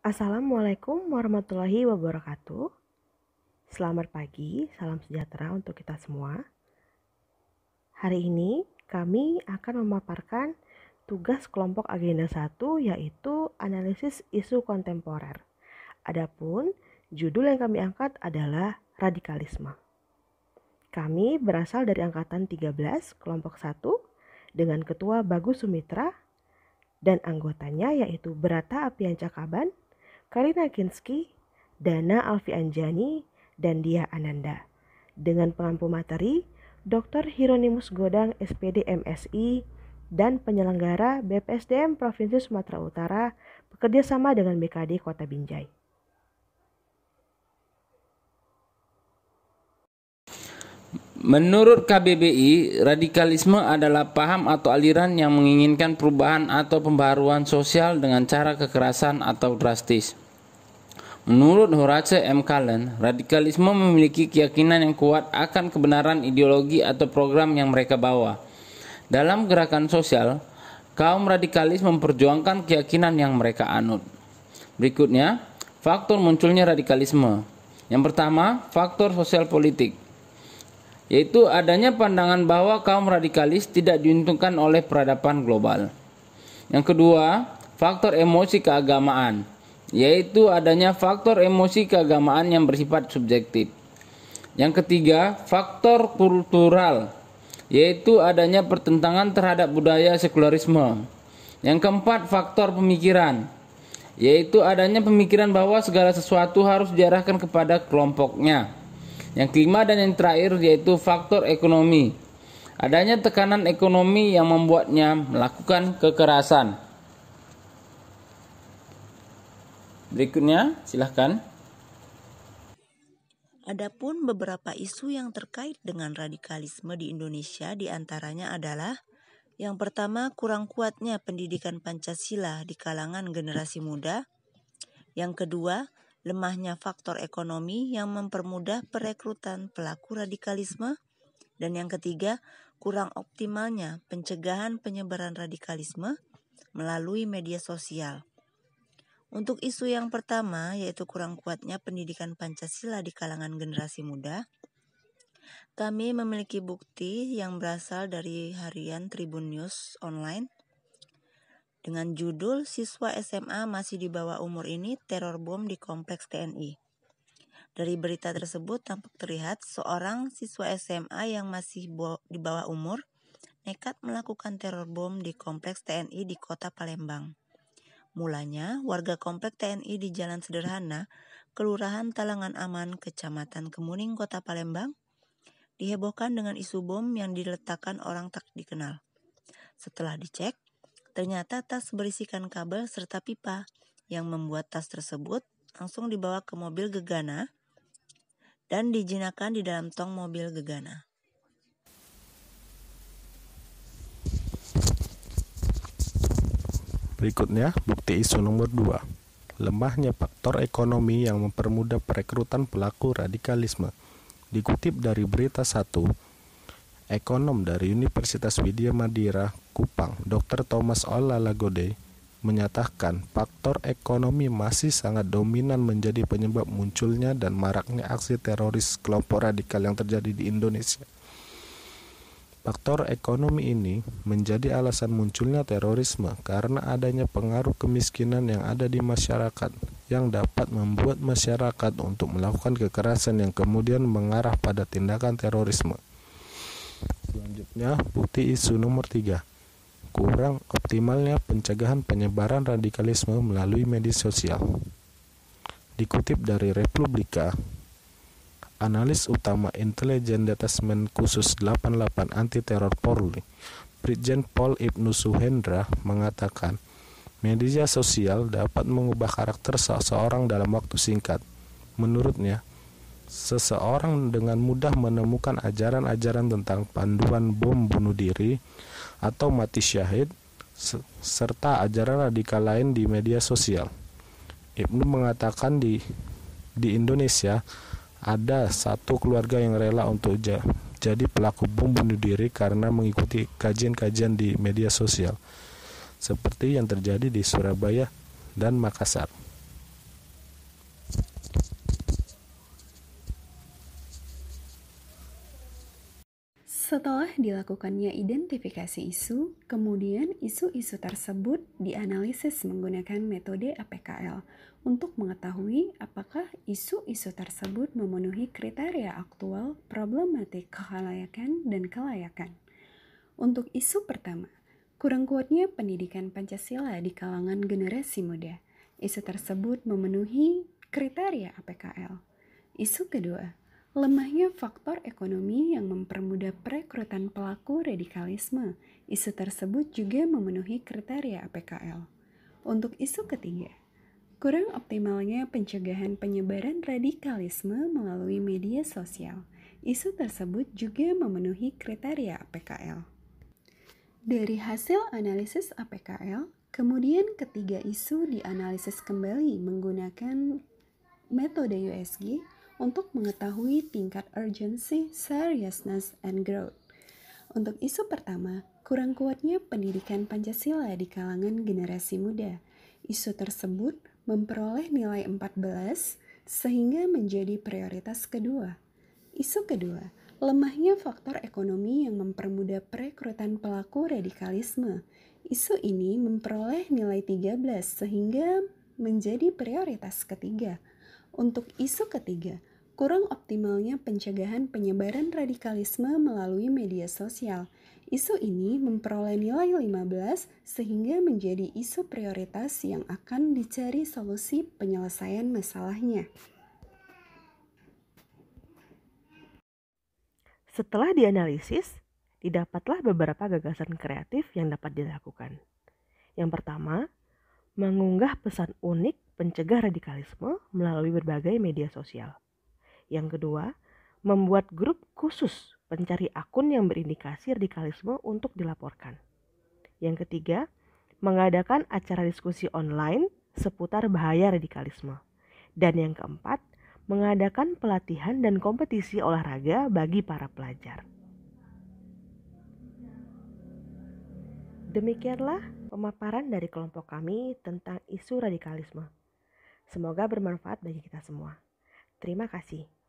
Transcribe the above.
Assalamualaikum warahmatullahi wabarakatuh. Selamat pagi, salam sejahtera untuk kita semua. Hari ini kami akan memaparkan tugas kelompok agenda 1 yaitu analisis isu kontemporer. Adapun judul yang kami angkat adalah radikalisme. Kami berasal dari angkatan 13 kelompok 1 dengan ketua Bagus Sumitra dan anggotanya yaitu Berata Apian Cakaban. Karina Kinski, Dana Alfi Anjani, dan Dia Ananda. Dengan pengampu materi, Dr. Hieronymus Godang, SPD MSI, dan penyelenggara BPSDM Provinsi Sumatera Utara bekerjasama dengan BKD Kota Binjai. Menurut KBBI, radikalisme adalah paham atau aliran yang menginginkan perubahan atau pembaruan sosial dengan cara kekerasan atau drastis. Menurut Horace M. Cullen, radikalisme memiliki keyakinan yang kuat akan kebenaran ideologi atau program yang mereka bawa. Dalam gerakan sosial, kaum radikalis memperjuangkan keyakinan yang mereka anut. Berikutnya, faktor munculnya radikalisme. Yang pertama, faktor sosial politik yaitu adanya pandangan bahwa kaum radikalis tidak diuntungkan oleh peradaban global. Yang kedua, faktor emosi keagamaan, yaitu adanya faktor emosi keagamaan yang bersifat subjektif. Yang ketiga, faktor kultural, yaitu adanya pertentangan terhadap budaya sekularisme. Yang keempat, faktor pemikiran, yaitu adanya pemikiran bahwa segala sesuatu harus diarahkan kepada kelompoknya. Yang kelima dan yang terakhir yaitu faktor ekonomi. Adanya tekanan ekonomi yang membuatnya melakukan kekerasan. Berikutnya, silahkan. Adapun beberapa isu yang terkait dengan radikalisme di Indonesia diantaranya adalah yang pertama kurang kuatnya pendidikan Pancasila di kalangan generasi muda, yang kedua lemahnya faktor ekonomi yang mempermudah perekrutan pelaku radikalisme, dan yang ketiga, kurang optimalnya pencegahan penyebaran radikalisme melalui media sosial. Untuk isu yang pertama, yaitu kurang kuatnya pendidikan Pancasila di kalangan generasi muda, kami memiliki bukti yang berasal dari harian Tribun News Online dengan judul Siswa SMA Masih di Bawah Umur Ini Teror Bom di Kompleks TNI. Dari berita tersebut tampak terlihat seorang siswa SMA yang masih di bawah umur nekat melakukan teror bom di Kompleks TNI di kota Palembang. Mulanya, warga Kompleks TNI di Jalan Sederhana, Kelurahan Talangan Aman, Kecamatan Kemuning, Kota Palembang, dihebohkan dengan isu bom yang diletakkan orang tak dikenal. Setelah dicek, Ternyata tas berisikan kabel serta pipa yang membuat tas tersebut langsung dibawa ke mobil gegana dan dijinakan di dalam tong mobil gegana. Berikutnya, bukti isu nomor 2. Lemahnya faktor ekonomi yang mempermudah perekrutan pelaku radikalisme. Dikutip dari berita 1, ekonom dari Universitas Widya Madira, Kupang, Dr. Thomas Lagode, menyatakan faktor ekonomi masih sangat dominan menjadi penyebab munculnya dan maraknya aksi teroris kelompok radikal yang terjadi di Indonesia. Faktor ekonomi ini menjadi alasan munculnya terorisme karena adanya pengaruh kemiskinan yang ada di masyarakat yang dapat membuat masyarakat untuk melakukan kekerasan yang kemudian mengarah pada tindakan terorisme. Selanjutnya, bukti isu nomor 3. Kurang optimalnya pencegahan penyebaran radikalisme melalui media sosial. Dikutip dari Republika, analis utama intelijen detasemen khusus 88 anti teror Polri, Brigjen Paul Ibnu Suhendra mengatakan, media sosial dapat mengubah karakter seseorang dalam waktu singkat. Menurutnya, seseorang dengan mudah menemukan ajaran-ajaran tentang panduan bom bunuh diri atau mati syahid serta ajaran radikal lain di media sosial. Ibnu mengatakan di di Indonesia ada satu keluarga yang rela untuk jadi pelaku bom bunuh diri karena mengikuti kajian-kajian di media sosial seperti yang terjadi di Surabaya dan Makassar. Setelah dilakukannya identifikasi isu, kemudian isu-isu tersebut dianalisis menggunakan metode APKL untuk mengetahui apakah isu-isu tersebut memenuhi kriteria aktual, problematik kelayakan, dan kelayakan. Untuk isu pertama, kurang kuatnya pendidikan Pancasila di kalangan generasi muda. Isu tersebut memenuhi kriteria APKL. Isu kedua, Lemahnya faktor ekonomi yang mempermudah perekrutan pelaku radikalisme. Isu tersebut juga memenuhi kriteria APKL. Untuk isu ketiga, kurang optimalnya pencegahan penyebaran radikalisme melalui media sosial. Isu tersebut juga memenuhi kriteria APKL. Dari hasil analisis APKL, kemudian ketiga isu dianalisis kembali menggunakan metode USG untuk mengetahui tingkat urgency, seriousness, and growth. Untuk isu pertama, kurang kuatnya pendidikan Pancasila di kalangan generasi muda. Isu tersebut memperoleh nilai 14 sehingga menjadi prioritas kedua. Isu kedua, lemahnya faktor ekonomi yang mempermudah perekrutan pelaku radikalisme. Isu ini memperoleh nilai 13 sehingga menjadi prioritas ketiga. Untuk isu ketiga, kurang optimalnya pencegahan penyebaran radikalisme melalui media sosial. Isu ini memperoleh nilai 15 sehingga menjadi isu prioritas yang akan dicari solusi penyelesaian masalahnya. Setelah dianalisis, didapatlah beberapa gagasan kreatif yang dapat dilakukan. Yang pertama, mengunggah pesan unik pencegah radikalisme melalui berbagai media sosial. Yang kedua, membuat grup khusus pencari akun yang berindikasi radikalisme untuk dilaporkan. Yang ketiga, mengadakan acara diskusi online seputar bahaya radikalisme. Dan yang keempat, mengadakan pelatihan dan kompetisi olahraga bagi para pelajar. Demikianlah pemaparan dari kelompok kami tentang isu radikalisme. Semoga bermanfaat bagi kita semua. Terima kasih.